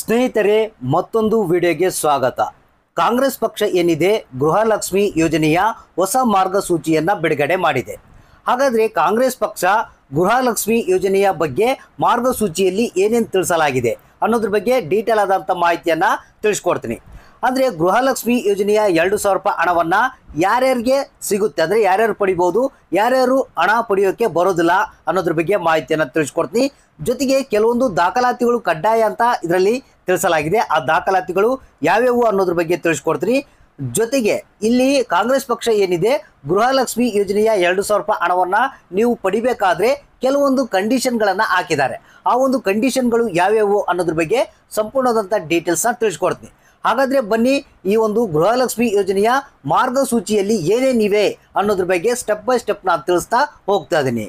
ಸ್ನೇಹಿತರೆ ಮತ್ತೊಂದು ವಿಡಿಯೋಗೆ ಸ್ವಾಗತ ಕಾಂಗ್ರೆಸ್ ಪಕ್ಷ ಏನಿದೆ ಗೃಹಲಕ್ಷ್ಮಿ ಯೋಜನೆಯ ಹೊಸ ಮಾರ್ಗಸೂಚಿಯನ್ನು ಬಿಡುಗಡೆ ಮಾಡಿದೆ ಹಾಗಾದರೆ ಕಾಂಗ್ರೆಸ್ ಪಕ್ಷ ಗೃಹಲಕ್ಷ್ಮಿ ಯೋಜನೆಯ ಬಗ್ಗೆ ಮಾರ್ಗಸೂಚಿಯಲ್ಲಿ ಏನೇನು ತಿಳಿಸಲಾಗಿದೆ ಅನ್ನೋದ್ರ ಬಗ್ಗೆ ಡೀಟೇಲ್ ಆದಂಥ ಮಾಹಿತಿಯನ್ನು ತಿಳಿಸ್ಕೊಡ್ತೀನಿ ಅಂದರೆ ಗೃಹಲಕ್ಷ್ಮಿ ಯೋಜನೆಯ ಎರಡು ಸಾವಿರ ರೂಪಾಯಿ ಹಣವನ್ನು ಯಾರ್ಯಾರಿಗೆ ಸಿಗುತ್ತೆ ಅಂದರೆ ಯಾರ್ಯಾರು ಪಡಿಬೋದು ಯಾರ್ಯಾರು ಹಣ ಪಡೆಯೋಕ್ಕೆ ಬರೋದಿಲ್ಲ ಅನ್ನೋದ್ರ ಬಗ್ಗೆ ಮಾಹಿತಿಯನ್ನು ತಿಳಿಸ್ಕೊಡ್ತೀನಿ ಜೊತೆಗೆ ಕೆಲವೊಂದು ದಾಖಲಾತಿಗಳು ಕಡ್ಡಾಯ ಅಂತ ಇದರಲ್ಲಿ ತಿಳಿಸಲಾಗಿದೆ ಆ ದಾಖಲಾತಿಗಳು ಯಾವ್ಯಾವು ಅನ್ನೋದ್ರ ಬಗ್ಗೆ ತಿಳಿಸ್ಕೊಡ್ತೀನಿ ಜೊತೆಗೆ ಇಲ್ಲಿ ಕಾಂಗ್ರೆಸ್ ಪಕ್ಷ ಏನಿದೆ ಗೃಹಲಕ್ಷ್ಮಿ ಯೋಜನೆಯ ಎರಡು ಸಾವಿರ ರೂಪಾಯಿ ಹಣವನ್ನು ನೀವು ಪಡಿಬೇಕಾದ್ರೆ ಕೆಲವೊಂದು ಕಂಡೀಷನ್ಗಳನ್ನು ಹಾಕಿದ್ದಾರೆ ಆ ಒಂದು ಕಂಡೀಷನ್ಗಳು ಯಾವ್ಯಾವು ಅನ್ನೋದ್ರ ಬಗ್ಗೆ ಸಂಪೂರ್ಣವಾದಂಥ ಡೀಟೇಲ್ಸ್ನ ತಿಳಿಸ್ಕೊಡ್ತೀನಿ ಹಾಗಾದ್ರೆ ಬನ್ನಿ ಈ ಒಂದು ಗೃಹಲಕ್ಷ್ಮಿ ಯೋಜನೆಯ ಮಾರ್ಗಸೂಚಿಯಲ್ಲಿ ಏನೇನಿವೆ ಅನ್ನೋದ್ರ ಬಗ್ಗೆ ಸ್ಟೆಪ್ ಬೈ ಸ್ಟೆಪ್ ನಾನು ತಿಳಿಸ್ತಾ ಹೋಗ್ತಾ ಇದ್ದೀನಿ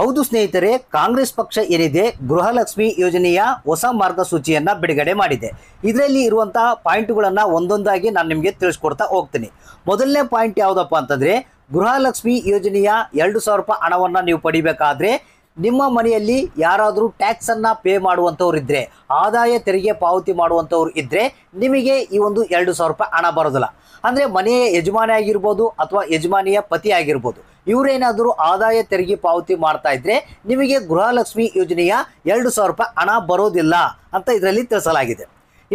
ಹೌದು ಸ್ನೇಹಿತರೆ ಕಾಂಗ್ರೆಸ್ ಪಕ್ಷ ಏನಿದೆ ಗೃಹಲಕ್ಷ್ಮಿ ಯೋಜನೆಯ ಹೊಸ ಮಾರ್ಗಸೂಚಿಯನ್ನ ಬಿಡುಗಡೆ ಮಾಡಿದೆ ಇದರಲ್ಲಿ ಇರುವಂತಹ ಪಾಯಿಂಟ್ಗಳನ್ನು ಒಂದೊಂದಾಗಿ ನಾನು ನಿಮಗೆ ತಿಳಿಸ್ಕೊಡ್ತಾ ಹೋಗ್ತೀನಿ ಮೊದಲನೇ ಪಾಯಿಂಟ್ ಯಾವುದಪ್ಪ ಅಂತಂದರೆ ಗೃಹಲಕ್ಷ್ಮಿ ಯೋಜನೆಯ ಎರಡು ಸಾವಿರ ರೂಪಾಯಿ ಹಣವನ್ನು ನೀವು ಪಡಿಬೇಕಾದ್ರೆ ನಿಮ್ಮ ಮನೆಯಲ್ಲಿ ಯಾರಾದರೂ ಟ್ಯಾಕ್ಸನ್ನು ಪೇ ಮಾಡುವಂಥವ್ರು ಇದ್ದರೆ ಆದಾಯ ತೆರಿಗೆ ಪಾವತಿ ಮಾಡುವಂಥವ್ರು ಇದ್ದರೆ ನಿಮಗೆ ಈ ಒಂದು ಎರಡು ಸಾವಿರ ರೂಪಾಯಿ ಹಣ ಬರೋದಿಲ್ಲ ಅಂದರೆ ಮನೆಯ ಯಜಮಾನಿ ಆಗಿರ್ಬೋದು ಅಥವಾ ಯಜಮಾನಿಯ ಪತಿ ಆಗಿರ್ಬೋದು ಇವರೇನಾದರೂ ಆದಾಯ ತೆರಿಗೆ ಪಾವತಿ ಮಾಡ್ತಾ ಇದ್ದರೆ ನಿಮಗೆ ಗೃಹಲಕ್ಷ್ಮಿ ಯೋಜನೆಯ ಎರಡು ಸಾವಿರ ರೂಪಾಯಿ ಹಣ ಬರೋದಿಲ್ಲ ಅಂತ ಇದರಲ್ಲಿ ತಿಳಿಸಲಾಗಿದೆ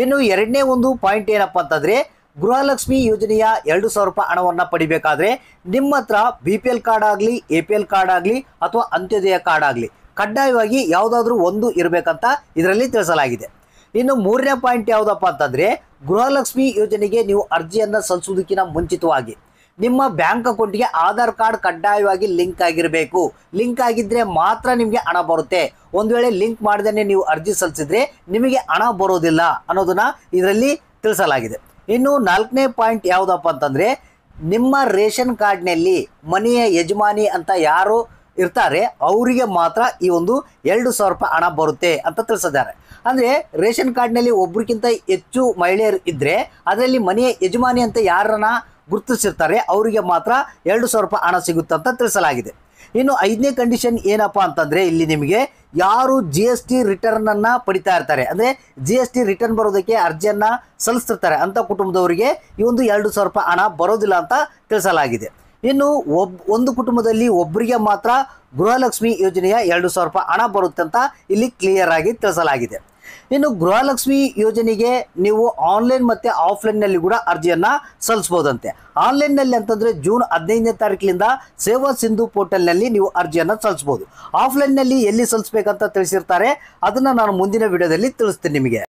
ಇನ್ನು ಎರಡನೇ ಒಂದು ಪಾಯಿಂಟ್ ಏನಪ್ಪ ಅಂತಂದರೆ ಗೃಹಲಕ್ಷ್ಮಿ ಯೋಜನೆಯ ಎರಡು ಸಾವಿರ ರೂಪಾಯಿ ಹಣವನ್ನು ಪಡಿಬೇಕಾದ್ರೆ ನಿಮ್ಮ ಹತ್ರ ಬಿ ಪಿ ಎಲ್ ಕಾರ್ಡ್ ಆಗಲಿ ಎ ಪಿ ಎಲ್ ಕಾರ್ಡ್ ಆಗಲಿ ಅಥವಾ ಅಂತ್ಯೋದಯ ಕಾರ್ಡ್ ಆಗಲಿ ಕಡ್ಡಾಯವಾಗಿ ಯಾವುದಾದ್ರೂ ಒಂದು ಇರಬೇಕಂತ ಇದರಲ್ಲಿ ತಿಳಿಸಲಾಗಿದೆ ಇನ್ನು ಮೂರನೇ ಪಾಯಿಂಟ್ ಯಾವುದಪ್ಪ ಅಂತಂದರೆ ಗೃಹಲಕ್ಷ್ಮಿ ಯೋಜನೆಗೆ ನೀವು ಅರ್ಜಿಯನ್ನು ಸಲ್ಲಿಸುವುದಕ್ಕಿಂತ ಮುಂಚಿತವಾಗಿ ನಿಮ್ಮ ಬ್ಯಾಂಕ್ ಅಕೌಂಟ್ಗೆ ಆಧಾರ್ ಕಾರ್ಡ್ ಕಡ್ಡಾಯವಾಗಿ ಲಿಂಕ್ ಆಗಿರಬೇಕು ಲಿಂಕ್ ಆಗಿದ್ದರೆ ಮಾತ್ರ ನಿಮಗೆ ಹಣ ಬರುತ್ತೆ ಒಂದು ವೇಳೆ ಲಿಂಕ್ ಮಾಡದೇ ನೀವು ಅರ್ಜಿ ಸಲ್ಲಿಸಿದರೆ ನಿಮಗೆ ಹಣ ಬರೋದಿಲ್ಲ ಅನ್ನೋದನ್ನು ಇದರಲ್ಲಿ ತಿಳಿಸಲಾಗಿದೆ ಇನ್ನು ನಾಲ್ಕನೇ ಪಾಯಿಂಟ್ ಯಾವುದಪ್ಪ ಅಂತಂದರೆ ನಿಮ್ಮ ರೇಷನ್ ಕಾರ್ಡ್ನಲ್ಲಿ ಮನೆಯ ಯಜಮಾನಿ ಅಂತ ಯಾರು ಇರ್ತಾರೆ ಅವರಿಗೆ ಮಾತ್ರ ಈ ಒಂದು ಎರಡು ಸಾವಿರ ರೂಪಾಯಿ ಹಣ ಬರುತ್ತೆ ಅಂತ ತಿಳಿಸಿದ್ದಾರೆ ಅಂದರೆ ರೇಷನ್ ಕಾರ್ಡ್ನಲ್ಲಿ ಒಬ್ರಿಗಿಂತ ಹೆಚ್ಚು ಮಹಿಳೆಯರು ಇದ್ದರೆ ಅದರಲ್ಲಿ ಮನೆಯ ಯಜಮಾನಿ ಅಂತ ಯಾರನ್ನ ಗುರುತಿಸಿರ್ತಾರೆ ಅವರಿಗೆ ಮಾತ್ರ ಎರಡು ಸಾವಿರ ರೂಪಾಯಿ ಹಣ ಸಿಗುತ್ತೆ ಅಂತ ತಿಳಿಸಲಾಗಿದೆ ಇನ್ನು ಐದನೇ ಕಂಡೀಷನ್ ಏನಪ್ಪ ಅಂತಂದರೆ ಇಲ್ಲಿ ನಿಮಗೆ ಯಾರು ಜಿ ಎಸ್ ಟಿ ರಿಟರ್ನನ್ನು ಪಡಿತಾ ಇರ್ತಾರೆ ಅಂದರೆ ಜಿ ಎಸ್ ಟಿ ರಿಟರ್ನ್ ಬರೋದಕ್ಕೆ ಅರ್ಜಿಯನ್ನು ಸಲ್ಲಿಸ್ತಿರ್ತಾರೆ ಅಂಥ ಕುಟುಂಬದವರಿಗೆ ಈ ಒಂದು ಎರಡು ಸಾವಿರ ರೂಪಾಯಿ ಹಣ ಬರೋದಿಲ್ಲ ಅಂತ ತಿಳಿಸಲಾಗಿದೆ ಇನ್ನು ಒಬ್ ಒಂದು ಕುಟುಂಬದಲ್ಲಿ ಒಬ್ಬರಿಗೆ ಮಾತ್ರ ಗೃಹಲಕ್ಷ್ಮಿ ಯೋಜನೆಯ ಎರಡು ಸಾವಿರ ರೂಪಾಯಿ ಹಣ ಬರುತ್ತೆ ಅಂತ ಇಲ್ಲಿ ಕ್ಲಿಯರ್ ಆಗಿ ತಿಳಿಸಲಾಗಿದೆ ಇನ್ನು ಗೃಹಲಕ್ಷ್ಮಿ ಯೋಜನೆಗೆ ನೀವು ಆನ್ಲೈನ್ ಮತ್ತು ಆಫ್ಲೈನ್ನಲ್ಲಿ ಕೂಡ ಅರ್ಜಿಯನ್ನು ಸಲ್ಲಿಸ್ಬೋದಂತೆ ಆನ್ಲೈನ್ನಲ್ಲಿ ಅಂತಂದರೆ ಜೂನ್ ಹದಿನೈದನೇ ತಾರೀಕಿನಿಂದ ಸೇವಾ ಸಿಂಧು ಪೋರ್ಟಲ್ನಲ್ಲಿ ನೀವು ಅರ್ಜಿಯನ್ನು ಸಲ್ಲಿಸ್ಬೋದು ಆಫ್ಲೈನ್ನಲ್ಲಿ ಎಲ್ಲಿ ಸಲ್ಲಿಸ್ಬೇಕಂತ ತಿಳಿಸಿರ್ತಾರೆ ಅದನ್ನು ನಾನು ಮುಂದಿನ ವಿಡಿಯೋದಲ್ಲಿ ತಿಳಿಸ್ತೇನೆ ನಿಮಗೆ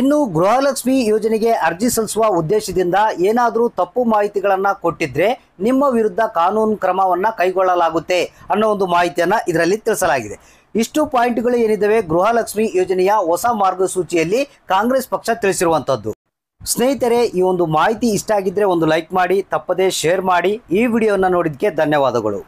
ಇನ್ನು ಗೃಹಲಕ್ಷ್ಮಿ ಯೋಜನೆಗೆ ಅರ್ಜಿ ಸಲ್ಲಿಸುವ ಉದ್ದೇಶದಿಂದ ಏನಾದರೂ ತಪ್ಪು ಮಾಹಿತಿಗಳನ್ನು ಕೊಟ್ಟಿದ್ರೆ ನಿಮ್ಮ ವಿರುದ್ಧ ಕಾನೂನು ಕ್ರಮವನ್ನು ಕೈಗೊಳ್ಳಲಾಗುತ್ತೆ ಅನ್ನೋ ಒಂದು ಮಾಹಿತಿಯನ್ನು ಇದರಲ್ಲಿ ತಿಳಿಸಲಾಗಿದೆ ಇಷ್ಟು ಪಾಯಿಂಟ್ಗಳು ಏನಿದ್ದಾವೆ ಗೃಹಲಕ್ಷ್ಮಿ ಯೋಜನೆಯ ಹೊಸ ಮಾರ್ಗಸೂಚಿಯಲ್ಲಿ ಕಾಂಗ್ರೆಸ್ ಪಕ್ಷ ತಿಳಿಸಿರುವಂಥದ್ದು ಸ್ನೇಹಿತರೆ ಈ ಒಂದು ಮಾಹಿತಿ ಇಷ್ಟ ಆಗಿದ್ದರೆ ಒಂದು ಲೈಕ್ ಮಾಡಿ ತಪ್ಪದೇ ಶೇರ್ ಮಾಡಿ ಈ ವಿಡಿಯೋನ ನೋಡಿದಕ್ಕೆ ಧನ್ಯವಾದಗಳು